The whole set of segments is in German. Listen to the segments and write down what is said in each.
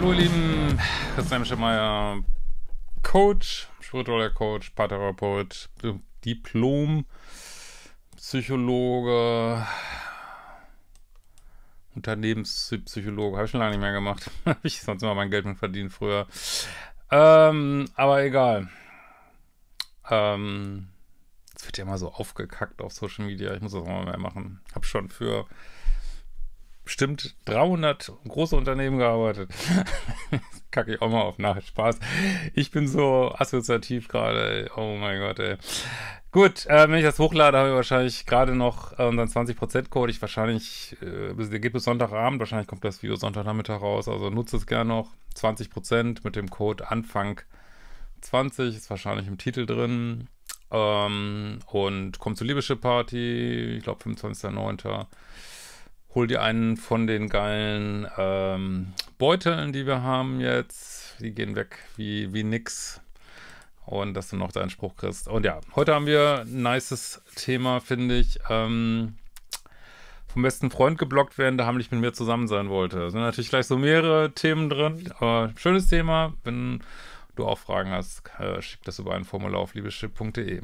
hallo ihr Lieben, Christian Schemmeyer, Coach, spiritueller Coach, Paartherapeut, Diplom, Psychologe, Unternehmenspsychologe, habe ich schon lange nicht mehr gemacht. habe ich sonst immer mein Geld mit verdient früher. Ähm, aber egal. Ähm, es wird ja immer so aufgekackt auf Social Media. Ich muss das auch mal mehr machen. Hab schon für bestimmt 300 große Unternehmen gearbeitet. Kacke ich auch mal auf nach Spaß. Ich bin so assoziativ gerade. Oh mein Gott, ey. Gut, äh, wenn ich das hochlade, habe ich wahrscheinlich gerade noch äh, unseren 20%-Code. Ich wahrscheinlich, äh, der geht bis Sonntagabend, wahrscheinlich kommt das Video Sonntagnachmittag raus, also nutze es gerne noch. 20% mit dem Code Anfang 20 ist wahrscheinlich im Titel drin. Ähm, und kommt zur liebeschip Party, ich glaube 25.09. Hol dir einen von den geilen ähm, Beuteln, die wir haben jetzt. Die gehen weg wie, wie nix. Und dass du noch deinen Spruch kriegst. Und ja, heute haben wir ein nices Thema, finde ich. Ähm, vom besten Freund geblockt werden, der heimlich mit mir zusammen sein wollte. Da sind natürlich gleich so mehrere Themen drin. Aber schönes Thema. Bin du auch Fragen hast, äh, schick das über ein Formular auf liebeschip.de.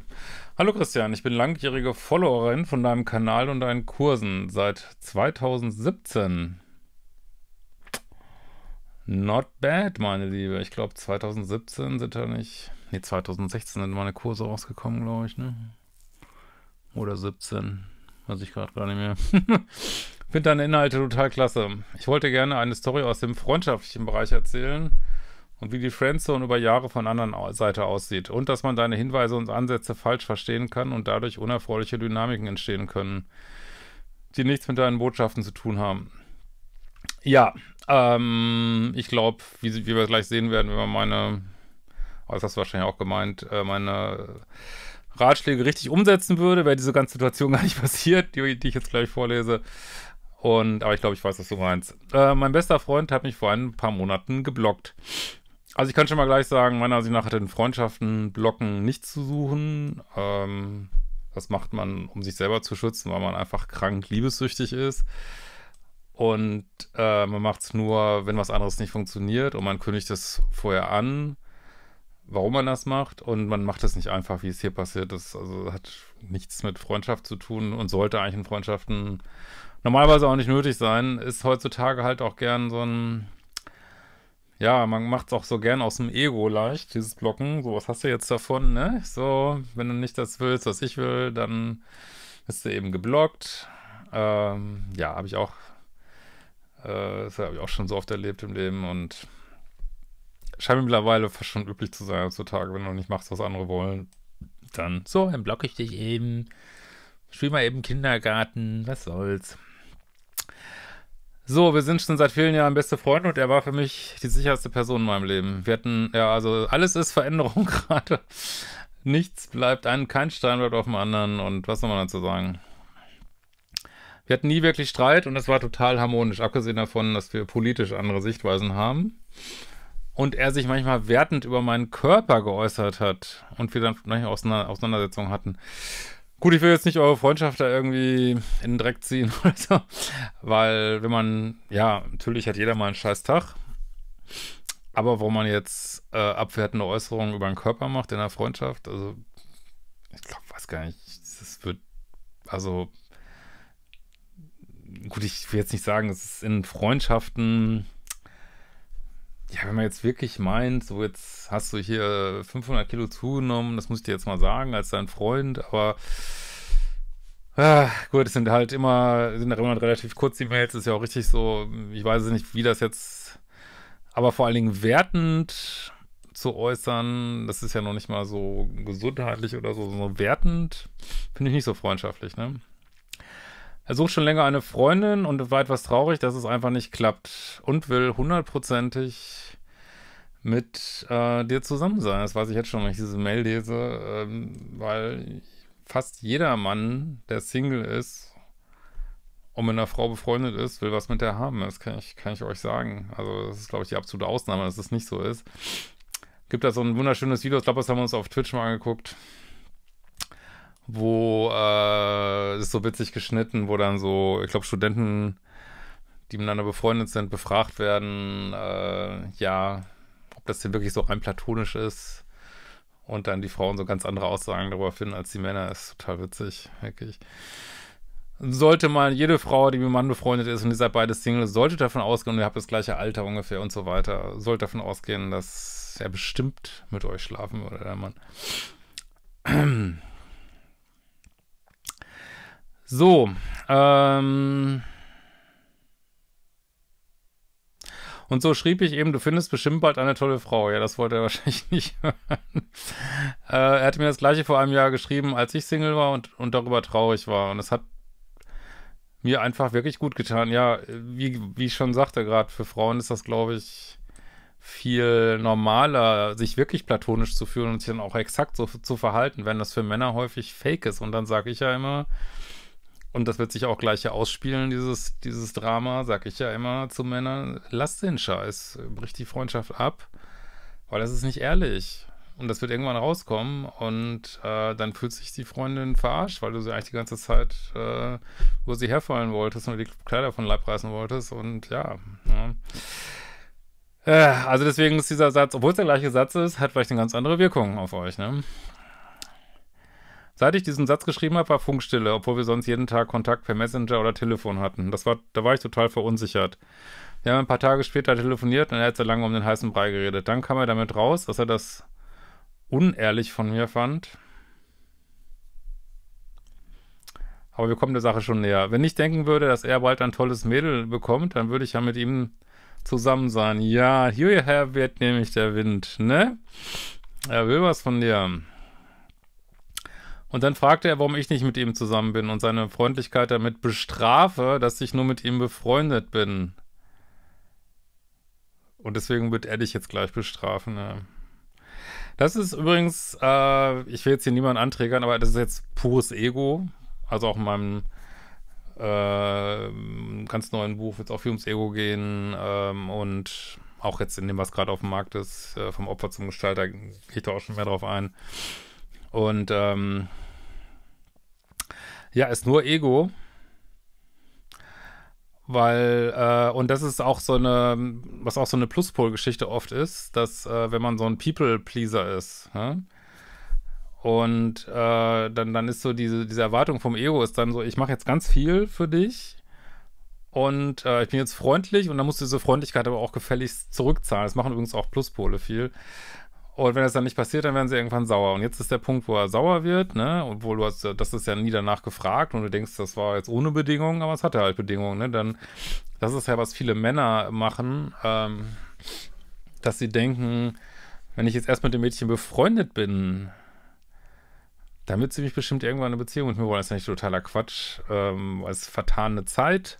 Hallo Christian, ich bin langjährige Followerin von deinem Kanal und deinen Kursen seit 2017. Not bad, meine Liebe. Ich glaube, 2017 sind da nicht. Nee, 2016 sind meine Kurse rausgekommen, glaube ich, ne? Oder 17. Weiß ich gerade gar nicht mehr. Finde deine Inhalte total klasse. Ich wollte gerne eine Story aus dem freundschaftlichen Bereich erzählen und wie die Friendzone über Jahre von anderen Seite aussieht und dass man deine Hinweise und Ansätze falsch verstehen kann und dadurch unerfreuliche Dynamiken entstehen können, die nichts mit deinen Botschaften zu tun haben. Ja, ähm, ich glaube, wie, wie, wir gleich sehen werden, wenn man meine, oh, hast du wahrscheinlich auch gemeint, äh, meine Ratschläge richtig umsetzen würde, wäre diese ganze Situation gar nicht passiert, die, die ich jetzt gleich vorlese. Und, aber ich glaube, ich weiß, was du meinst. Äh, mein bester Freund hat mich vor ein paar Monaten geblockt. Also ich kann schon mal gleich sagen, meiner Ansicht nach hat in Freundschaften Blocken nichts zu suchen. Ähm, das macht man, um sich selber zu schützen, weil man einfach krank liebessüchtig ist. Und äh, man macht es nur, wenn was anderes nicht funktioniert und man kündigt es vorher an, warum man das macht. Und man macht es nicht einfach, wie es hier passiert ist. Also hat nichts mit Freundschaft zu tun und sollte eigentlich in Freundschaften normalerweise auch nicht nötig sein. Ist heutzutage halt auch gern so ein ja, man macht es auch so gern aus dem Ego leicht, dieses Blocken. So, was hast du jetzt davon, ne? So, wenn du nicht das willst, was ich will, dann bist du eben geblockt. Ähm, ja, habe ich auch, äh, das habe ich auch schon so oft erlebt im Leben und scheint mir mittlerweile fast schon üblich zu sein heutzutage, wenn du nicht machst, was andere wollen, dann so, dann blocke ich dich eben. Spiel mal eben Kindergarten, was soll's. So, wir sind schon seit vielen Jahren beste Freunde und er war für mich die sicherste Person in meinem Leben. Wir hatten, ja, also alles ist Veränderung gerade. Nichts bleibt, ein, kein Stein bleibt auf dem anderen und was soll man dazu sagen? Wir hatten nie wirklich Streit und es war total harmonisch, abgesehen davon, dass wir politisch andere Sichtweisen haben und er sich manchmal wertend über meinen Körper geäußert hat und wir dann manchmal Auseinandersetzungen hatten. Gut, ich will jetzt nicht eure Freundschaft da irgendwie in den Dreck ziehen oder so, weil wenn man, ja, natürlich hat jeder mal einen scheiß Tag, aber wo man jetzt äh, abwertende Äußerungen über den Körper macht in der Freundschaft, also ich glaube, weiß gar nicht, das wird, also gut, ich will jetzt nicht sagen, es ist in Freundschaften, ja, wenn man jetzt wirklich meint, so jetzt hast du hier 500 Kilo zugenommen, das muss ich dir jetzt mal sagen als dein Freund, aber Ah, gut, es sind halt immer, sind immer relativ kurz die Mails, ist ja auch richtig so, ich weiß nicht, wie das jetzt, aber vor allen Dingen wertend zu äußern, das ist ja noch nicht mal so gesundheitlich oder so, sondern wertend, finde ich nicht so freundschaftlich, ne? Er sucht schon länger eine Freundin und war etwas traurig, dass es einfach nicht klappt und will hundertprozentig mit äh, dir zusammen sein. Das weiß ich jetzt schon, wenn ich diese Mail lese, ähm, weil fast jeder Mann, der Single ist und mit einer Frau befreundet ist, will was mit der haben. Das kann ich, kann ich euch sagen. Also, das ist, glaube ich, die absolute Ausnahme, dass es das nicht so ist. Gibt da so ein wunderschönes Video, ich glaube, das haben wir uns auf Twitch mal angeguckt, wo äh, so witzig geschnitten, wo dann so, ich glaube, Studenten, die miteinander befreundet sind, befragt werden, äh, ja, ob das denn wirklich so rein platonisch ist und dann die Frauen so ganz andere Aussagen darüber finden als die Männer. Ist total witzig, wirklich. Sollte mal jede Frau, die mit einem Mann befreundet ist und ihr seid beide Single, sollte davon ausgehen, und ihr habt das gleiche Alter ungefähr und so weiter, sollte davon ausgehen, dass er bestimmt mit euch schlafen würde, der Mann. So, ähm. Und so schrieb ich eben, du findest bestimmt bald eine tolle Frau. Ja, das wollte er wahrscheinlich nicht hören. äh, er hatte mir das gleiche vor einem Jahr geschrieben, als ich Single war und, und darüber traurig war. Und es hat mir einfach wirklich gut getan. Ja, wie, wie ich schon sagte, gerade für Frauen ist das, glaube ich, viel normaler, sich wirklich platonisch zu fühlen und sich dann auch exakt so zu verhalten, wenn das für Männer häufig fake ist. Und dann sage ich ja immer, und das wird sich auch gleich ausspielen, dieses, dieses Drama, sag ich ja immer zu Männern, lasst den Scheiß, bricht die Freundschaft ab, weil das ist nicht ehrlich. Und das wird irgendwann rauskommen und äh, dann fühlt sich die Freundin verarscht, weil du sie eigentlich die ganze Zeit äh, wo sie herfallen wolltest und die Kleider von Leib reißen wolltest und ja. ja. Ne? Äh, also deswegen ist dieser Satz, obwohl es der gleiche Satz ist, hat vielleicht eine ganz andere Wirkung auf euch, ne? Seit ich diesen Satz geschrieben habe, war Funkstille, obwohl wir sonst jeden Tag Kontakt per Messenger oder Telefon hatten. Das war, da war ich total verunsichert. Wir haben ein paar Tage später telefoniert und er hat so lange um den heißen Brei geredet. Dann kam er damit raus, dass er das unehrlich von mir fand. Aber wir kommen der Sache schon näher. Wenn ich denken würde, dass er bald ein tolles Mädel bekommt, dann würde ich ja mit ihm zusammen sein. Ja, hierher wird nämlich der Wind, ne? Er will was von dir. Und dann fragte er, warum ich nicht mit ihm zusammen bin und seine Freundlichkeit damit bestrafe, dass ich nur mit ihm befreundet bin. Und deswegen wird er dich jetzt gleich bestrafen. Ja. Das ist übrigens, äh, ich will jetzt hier niemanden anträgern, aber das ist jetzt pures Ego. Also auch in meinem äh, ganz neuen Buch wird es auch viel ums Ego gehen ähm, und auch jetzt in dem, was gerade auf dem Markt ist, äh, vom Opfer zum Gestalter, gehe ich da auch schon mehr drauf ein. Und ähm, ja, ist nur Ego. Weil, äh, und das ist auch so eine, was auch so eine Pluspol-Geschichte oft ist, dass, äh, wenn man so ein People-Pleaser ist, ja? Ne? und äh, dann, dann ist so diese, diese Erwartung vom Ego ist dann so, ich mache jetzt ganz viel für dich und äh, ich bin jetzt freundlich und dann musst du diese Freundlichkeit aber auch gefälligst zurückzahlen. Das machen übrigens auch Pluspole viel. Und wenn das dann nicht passiert, dann werden sie irgendwann sauer. Und jetzt ist der Punkt, wo er sauer wird, ne? Obwohl du hast, das ist ja nie danach gefragt und du denkst, das war jetzt ohne Bedingungen, aber es hatte halt Bedingungen, ne? Dann, das ist ja, was viele Männer machen, ähm, dass sie denken, wenn ich jetzt erst mit dem Mädchen befreundet bin, damit sie mich bestimmt irgendwann eine Beziehung mit mir wollen. Das ist ja nicht totaler Quatsch. Ähm, als vertane Zeit.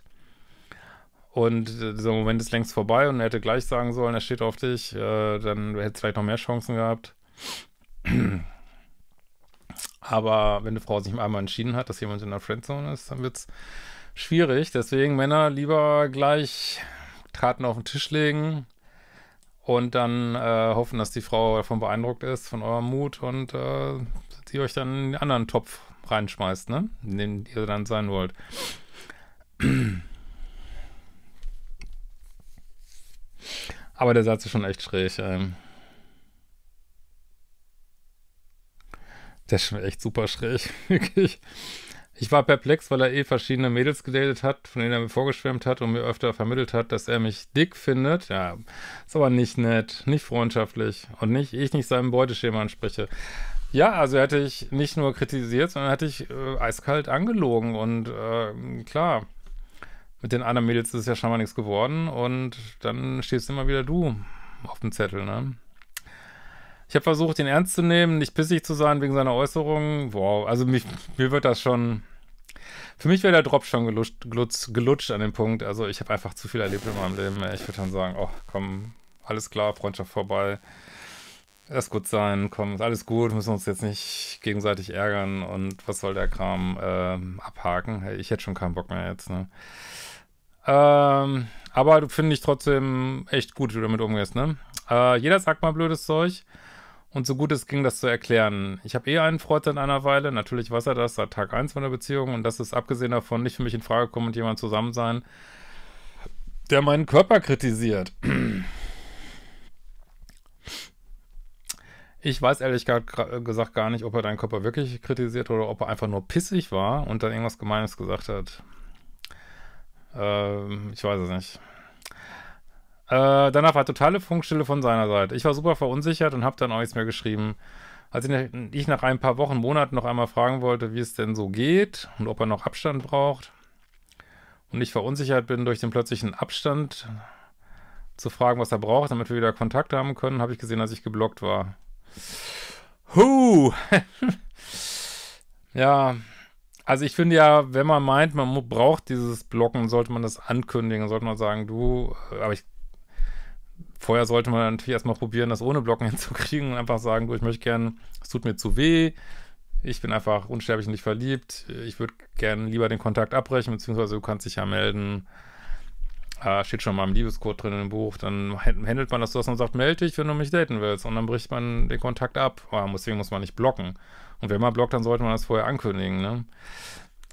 Und dieser Moment ist längst vorbei und er hätte gleich sagen sollen, er steht auf dich, äh, dann hätte es vielleicht noch mehr Chancen gehabt. Aber wenn eine Frau sich einmal entschieden hat, dass jemand in der Friendzone ist, dann wird es schwierig. Deswegen Männer lieber gleich Karten auf den Tisch legen und dann äh, hoffen, dass die Frau davon beeindruckt ist, von eurem Mut und äh, die euch dann in den anderen Topf reinschmeißt, ne? In den ihr dann sein wollt. Aber der Satz ist schon echt schräg. Ähm. Der ist schon echt super schräg, wirklich. Ich war perplex, weil er eh verschiedene Mädels gedatet hat, von denen er mir vorgeschwärmt hat und mir öfter vermittelt hat, dass er mich dick findet. Ja, ist aber nicht nett, nicht freundschaftlich und nicht, ich nicht seinem Beuteschema anspreche. Ja, also hätte ich nicht nur kritisiert, sondern hatte ich äh, eiskalt angelogen und äh, klar mit den anderen Mädels ist es ja schon mal nichts geworden und dann stehst immer wieder du auf dem Zettel, ne? Ich habe versucht, ihn ernst zu nehmen, nicht pissig zu sein wegen seiner Äußerungen. Wow, also mich, mir wird das schon. Für mich wäre der Drop schon gelutscht, gelutscht, gelutscht an dem Punkt. Also ich habe einfach zu viel erlebt in meinem Leben. Ich würde dann sagen, oh komm, alles klar, Freundschaft vorbei. Lass gut sein, komm, ist alles gut, müssen uns jetzt nicht gegenseitig ärgern und was soll der Kram äh, abhaken? Ich hätte schon keinen Bock mehr jetzt, ne? Ähm, aber du finde ich trotzdem echt gut, wie du damit umgehst, ne? Äh, jeder sagt mal blödes Zeug. Und so gut es ging, das zu erklären. Ich habe eh einen Freund in einer Weile. Natürlich weiß er das seit Tag 1 von der Beziehung. Und das ist abgesehen davon nicht für mich in Frage kommen, mit jemandem zusammen sein, der meinen Körper kritisiert. Ich weiß ehrlich gesagt gar nicht, ob er deinen Körper wirklich kritisiert oder ob er einfach nur pissig war und dann irgendwas Gemeines gesagt hat. Ähm, ich weiß es nicht. Äh, danach war totale Funkstille von seiner Seite. Ich war super verunsichert und habe dann auch nichts mehr geschrieben. Als ich nach ein paar Wochen, Monaten noch einmal fragen wollte, wie es denn so geht und ob er noch Abstand braucht und ich verunsichert bin durch den plötzlichen Abstand zu fragen, was er braucht, damit wir wieder Kontakt haben können, habe ich gesehen, dass ich geblockt war. Huh! ja, also ich finde ja, wenn man meint, man braucht dieses Blocken, sollte man das ankündigen, sollte man sagen, du, äh, aber ich, vorher sollte man natürlich erstmal probieren, das ohne Blocken hinzukriegen und einfach sagen, du, ich möchte gern, es tut mir zu weh, ich bin einfach unsterblich und nicht verliebt, ich würde gern lieber den Kontakt abbrechen, beziehungsweise du kannst dich ja melden, äh, steht schon mal im Liebescode drin im Buch, dann handelt man das so, dass man sagt, melde dich, wenn du mich daten willst. Und dann bricht man den Kontakt ab. Ah, deswegen muss man nicht blocken. Und wenn man blockt, dann sollte man das vorher ankündigen. Ne?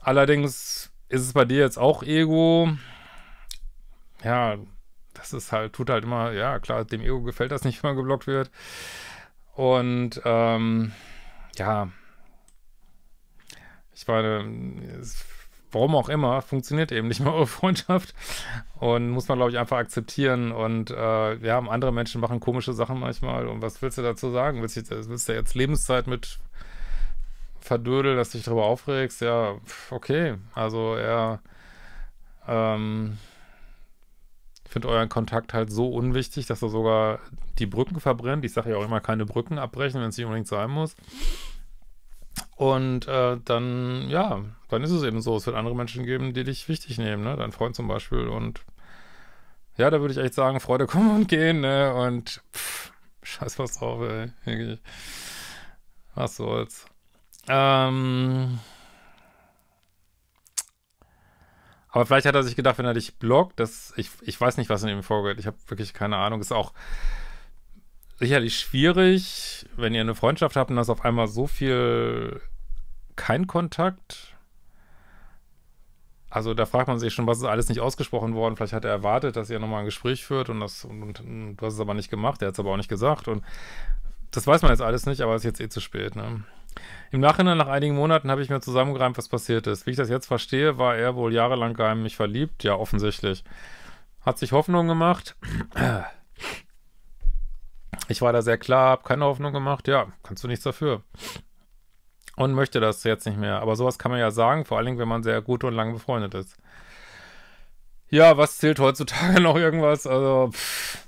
Allerdings ist es bei dir jetzt auch Ego. Ja, das ist halt, tut halt immer, ja klar, dem Ego gefällt das nicht, wenn man geblockt wird. Und ähm, ja, ich meine, es warum auch immer, funktioniert eben nicht mehr eure Freundschaft. Und muss man, glaube ich, einfach akzeptieren. Und äh, haben andere Menschen machen komische Sachen manchmal. Und was willst du dazu sagen? Willst du, äh, willst du jetzt Lebenszeit mit verdödeln, dass du dich darüber aufregst? Ja, okay. Also er ähm, ich euren Kontakt halt so unwichtig, dass er sogar die Brücken verbrennt. Ich sage ja auch immer, keine Brücken abbrechen, wenn es nicht unbedingt sein muss. Und äh, dann, ja, dann ist es eben so. Es wird andere Menschen geben, die dich wichtig nehmen, ne? Dein Freund zum Beispiel. Und ja, da würde ich echt sagen, Freude kommen und gehen, ne? Und pff, scheiß was drauf, ey. Wirklich. Was soll's. Ähm. Aber vielleicht hat er sich gedacht, wenn er dich blockt, dass ich, ich weiß nicht, was in ihm vorgeht. Ich habe wirklich keine Ahnung. Ist auch, sicherlich schwierig, wenn ihr eine Freundschaft habt und das auf einmal so viel kein Kontakt. Also da fragt man sich schon, was ist alles nicht ausgesprochen worden? Vielleicht hat er erwartet, dass ihr nochmal ein Gespräch führt und das und, und, und du hast es aber nicht gemacht, er hat es aber auch nicht gesagt und das weiß man jetzt alles nicht, aber es ist jetzt eh zu spät, ne? Im Nachhinein, nach einigen Monaten, habe ich mir zusammengereimt, was passiert ist. Wie ich das jetzt verstehe, war er wohl jahrelang geheim mich verliebt. Ja, offensichtlich. Hat sich Hoffnung gemacht. Ich war da sehr klar, habe keine Hoffnung gemacht, ja, kannst du nichts dafür. Und möchte das jetzt nicht mehr. Aber sowas kann man ja sagen, vor allen Dingen, wenn man sehr gut und lang befreundet ist. Ja, was zählt heutzutage noch irgendwas? Also, pff.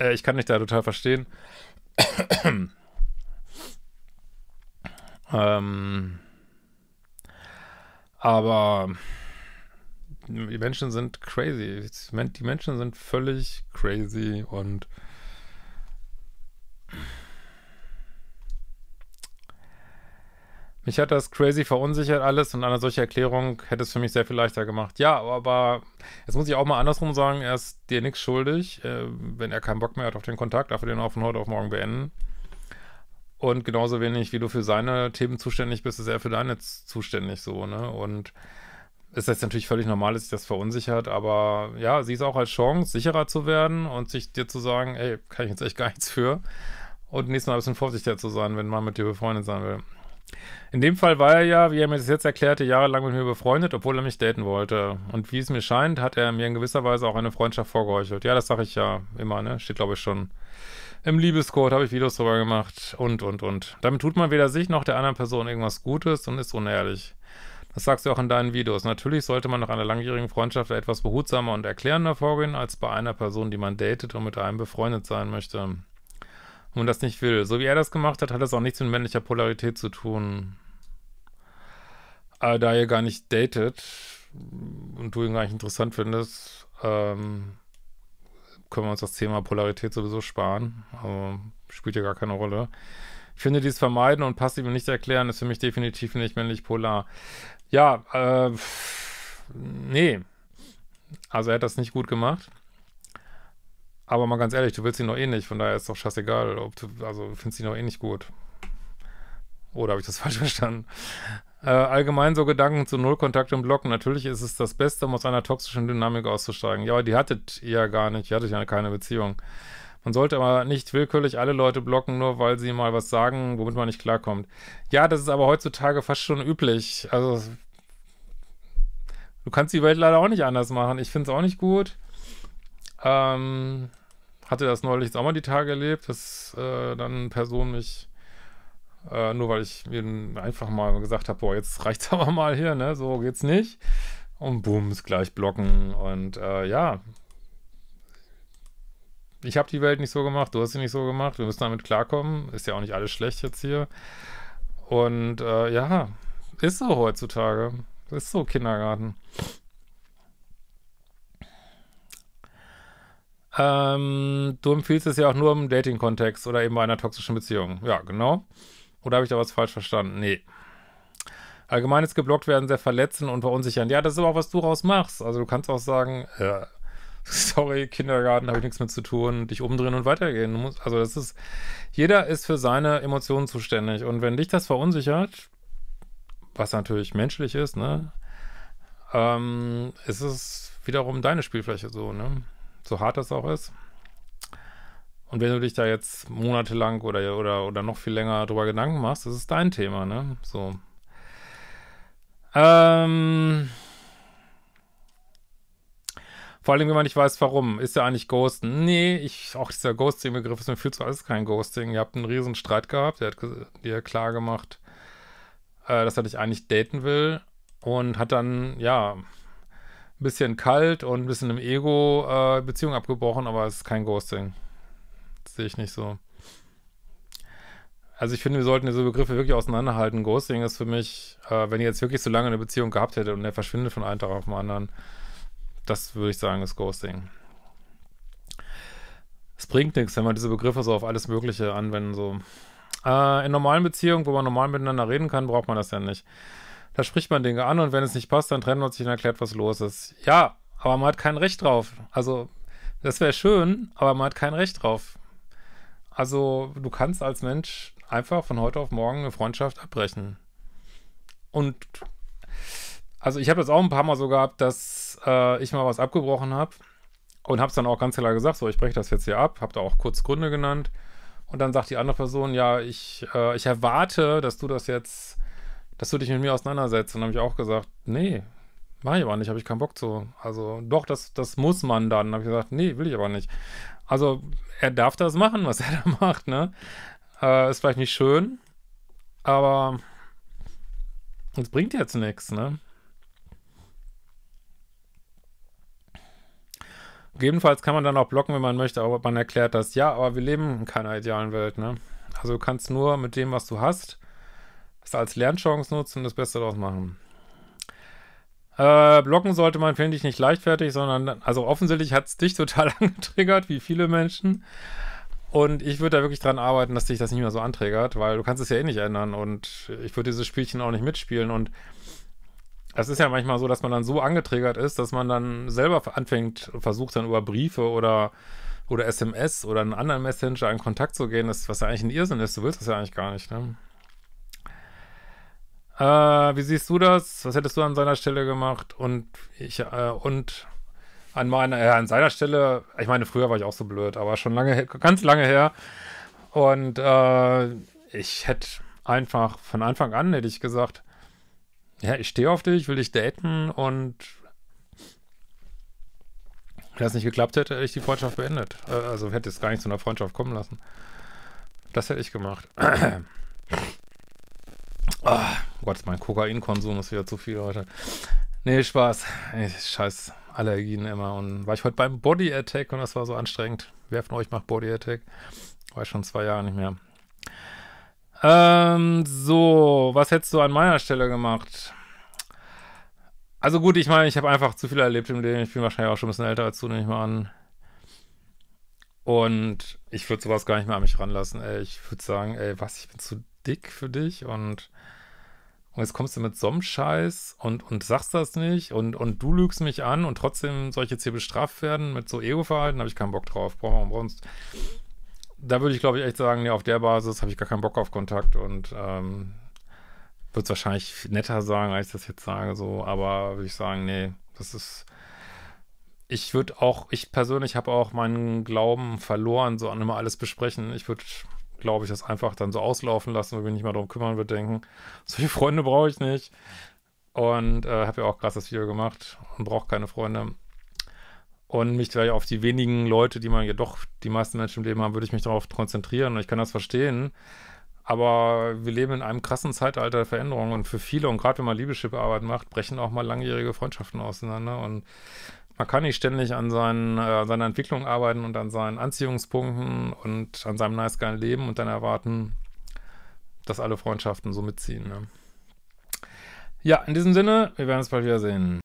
Äh, ich kann dich da total verstehen. ähm, aber die Menschen sind crazy. Die Menschen sind völlig crazy und mich hat das crazy verunsichert alles und eine solche Erklärung hätte es für mich sehr viel leichter gemacht. Ja, aber jetzt muss ich auch mal andersrum sagen, er ist dir nichts schuldig, äh, wenn er keinen Bock mehr hat auf den Kontakt, darf er den auch von heute auf morgen beenden. Und genauso wenig, wie du für seine Themen zuständig bist, ist er für deine zuständig so, ne? Und ist jetzt natürlich völlig normal, dass sich das verunsichert, aber ja, sie ist auch als Chance, sicherer zu werden und sich dir zu sagen, ey, kann ich jetzt echt gar nichts für. Und nächstes Mal ein bisschen vorsichtiger zu sein, wenn man mit dir befreundet sein will. In dem Fall war er ja, wie er mir das jetzt erklärte, jahrelang mit mir befreundet, obwohl er mich daten wollte. Und wie es mir scheint, hat er mir in gewisser Weise auch eine Freundschaft vorgeheuchelt. Ja, das sage ich ja immer, ne? Steht, glaube ich, schon im Liebescode, habe ich Videos drüber gemacht und, und, und. Damit tut man weder sich noch der anderen Person irgendwas Gutes und ist unehrlich. Das sagst du auch in deinen Videos. Natürlich sollte man nach einer langjährigen Freundschaft etwas behutsamer und erklärender vorgehen, als bei einer Person, die man datet und mit einem befreundet sein möchte. Und das nicht will. So wie er das gemacht hat, hat das auch nichts mit männlicher Polarität zu tun. Aber äh, da ihr gar nicht datet und du ihn gar nicht interessant findest, ähm, können wir uns das Thema Polarität sowieso sparen. Also spielt ja gar keine Rolle. Ich finde, dies vermeiden und passiv nicht erklären ist für mich definitiv nicht männlich polar. Ja, äh, nee. Also er hat das nicht gut gemacht. Aber mal ganz ehrlich, du willst ihn noch eh nicht, von daher ist doch scheißegal, ob du, also findest ihn noch eh nicht gut. Oder habe ich das falsch verstanden? Äh, allgemein so Gedanken zu Nullkontakt und Blocken. Natürlich ist es das Beste, um aus einer toxischen Dynamik auszusteigen. Ja, aber die hattet ihr ja gar nicht. Ihr hattet ja keine Beziehung. Man sollte aber nicht willkürlich alle Leute blocken, nur weil sie mal was sagen, womit man nicht klarkommt. Ja, das ist aber heutzutage fast schon üblich. Also, du kannst die Welt leider auch nicht anders machen. Ich finde es auch nicht gut. Ähm, hatte das neulich jetzt auch mal die Tage erlebt, dass äh, dann Person mich, äh, nur weil ich mir einfach mal gesagt habe, boah, jetzt reicht's aber mal hier, ne? So geht's nicht. Und bums, gleich blocken. Und äh, ja, ich habe die Welt nicht so gemacht, du hast sie nicht so gemacht, wir müssen damit klarkommen. Ist ja auch nicht alles schlecht jetzt hier. Und äh, ja, ist so heutzutage. Ist so Kindergarten. Ähm, du empfiehlst es ja auch nur im Dating-Kontext oder eben bei einer toxischen Beziehung. Ja, genau. Oder habe ich da was falsch verstanden? Nee. Allgemeines geblockt werden sehr verletzend und verunsichern. Ja, das ist aber auch, was du raus machst. Also du kannst auch sagen, äh, sorry, Kindergarten habe ich nichts mit zu tun, dich umdrehen und weitergehen. Musst, also das ist, jeder ist für seine Emotionen zuständig. Und wenn dich das verunsichert, was natürlich menschlich ist, ne, ähm, ist es wiederum deine Spielfläche so, ne? So hart das auch ist. Und wenn du dich da jetzt monatelang oder, oder, oder noch viel länger drüber Gedanken machst, das ist dein Thema, ne? So. Ähm, vor allem, wenn man nicht weiß, warum. Ist ja eigentlich Ghosten. Nee, ich, auch dieser Ghosting-Begriff ist mir viel zu alles kein Ghosting. Ihr habt einen riesen Streit gehabt, der hat dir klar gemacht, äh, dass er dich eigentlich daten will und hat dann, ja, ein bisschen kalt und ein bisschen im Ego äh, Beziehung abgebrochen, aber es ist kein Ghosting. Das sehe ich nicht so. Also ich finde, wir sollten diese Begriffe wirklich auseinanderhalten. Ghosting ist für mich, äh, wenn ihr jetzt wirklich so lange eine Beziehung gehabt hättet und der verschwindet von einem Tag auf den anderen, das würde ich sagen, ist Ghosting. Es bringt nichts, wenn man diese Begriffe so auf alles Mögliche anwenden. So. Äh, in normalen Beziehungen, wo man normal miteinander reden kann, braucht man das ja nicht. Da spricht man Dinge an und wenn es nicht passt, dann trennt man sich und erklärt, was los ist. Ja, aber man hat kein Recht drauf. Also, das wäre schön, aber man hat kein Recht drauf. Also, du kannst als Mensch einfach von heute auf morgen eine Freundschaft abbrechen. Und also ich habe das auch ein paar Mal so gehabt, dass äh, ich mal was abgebrochen habe und habe es dann auch ganz klar gesagt, so ich breche das jetzt hier ab, habe da auch kurz Gründe genannt und dann sagt die andere Person, ja, ich, äh, ich erwarte, dass du das jetzt, dass du dich mit mir auseinandersetzt. Und habe ich auch gesagt, nee, mache ich aber nicht, habe ich keinen Bock zu. Also doch, das, das muss man dann. Habe ich gesagt, nee, will ich aber nicht. Also er darf das machen, was er da macht, ne? Äh, ist vielleicht nicht schön, aber es bringt jetzt nichts, ne? Gegebenenfalls kann man dann auch blocken, wenn man möchte, aber man erklärt das, ja, aber wir leben in keiner idealen Welt, ne? Also du kannst nur mit dem, was du hast, das als Lernchance nutzen und das Beste daraus machen. Äh, blocken sollte man, finde ich, nicht leichtfertig, sondern, also offensichtlich hat es dich total angetriggert, wie viele Menschen. Und ich würde da wirklich dran arbeiten, dass dich das nicht mehr so anträgert, weil du kannst es ja eh nicht ändern und ich würde dieses Spielchen auch nicht mitspielen und es ist ja manchmal so, dass man dann so angetriggert ist, dass man dann selber anfängt, versucht dann über Briefe oder, oder SMS oder einen anderen Messenger in Kontakt zu gehen, das, was ja eigentlich ein Irrsinn ist. Du willst das ja eigentlich gar nicht, ne? Äh, wie siehst du das? Was hättest du an seiner Stelle gemacht? Und ich, äh, und an meiner, äh, an seiner Stelle, ich meine, früher war ich auch so blöd, aber schon lange, ganz lange her. Und äh, ich hätte einfach von Anfang an, hätte ich gesagt, ja, ich stehe auf dich, will dich daten und wenn das nicht geklappt hätte, hätte ich die Freundschaft beendet. Äh, also hätte es gar nicht zu einer Freundschaft kommen lassen. Das hätte ich gemacht. oh, Gott, mein Kokainkonsum ist wieder zu viel heute. Nee, Spaß. Scheiß Allergien immer. Und war ich heute beim Body Attack und das war so anstrengend. Wer von euch macht Body Attack? War ich schon zwei Jahre nicht mehr. Ähm, so, was hättest du an meiner Stelle gemacht? Also gut, ich meine, ich habe einfach zu viel erlebt im Leben. Ich bin wahrscheinlich auch schon ein bisschen älter als du, nehme ich mal an. Und ich würde sowas gar nicht mehr an mich ranlassen, ey. Ich würde sagen, ey, was, ich bin zu dick für dich und, und jetzt kommst du mit so einem Scheiß und, und sagst das nicht und, und du lügst mich an und trotzdem soll ich jetzt hier bestraft werden mit so Ego-Verhalten, habe ich keinen Bock drauf. Brauchen wir umsonst da würde ich, glaube ich, echt sagen, nee, auf der Basis habe ich gar keinen Bock auf Kontakt und ähm, würde es wahrscheinlich netter sagen, als ich das jetzt sage, so, aber würde ich sagen, nee, das ist. Ich würde auch, ich persönlich habe auch meinen Glauben verloren, so an immer alles besprechen. Ich würde, glaube ich, das einfach dann so auslaufen lassen, würde mich nicht mal darum kümmern, würde denken, solche Freunde brauche ich nicht. Und äh, habe ja auch krass das Video gemacht und brauche keine Freunde und mich vielleicht auf die wenigen Leute, die man ja doch, die meisten Menschen im Leben haben, würde ich mich darauf konzentrieren. Und ich kann das verstehen. Aber wir leben in einem krassen Zeitalter der Veränderung und für viele, und gerade wenn man Liebeschip-Arbeit macht, brechen auch mal langjährige Freundschaften auseinander. Und man kann nicht ständig an seinen, äh, seiner Entwicklung arbeiten und an seinen Anziehungspunkten und an seinem nice geilen Leben und dann erwarten, dass alle Freundschaften so mitziehen. Ne? Ja, in diesem Sinne, wir werden uns bald wieder sehen.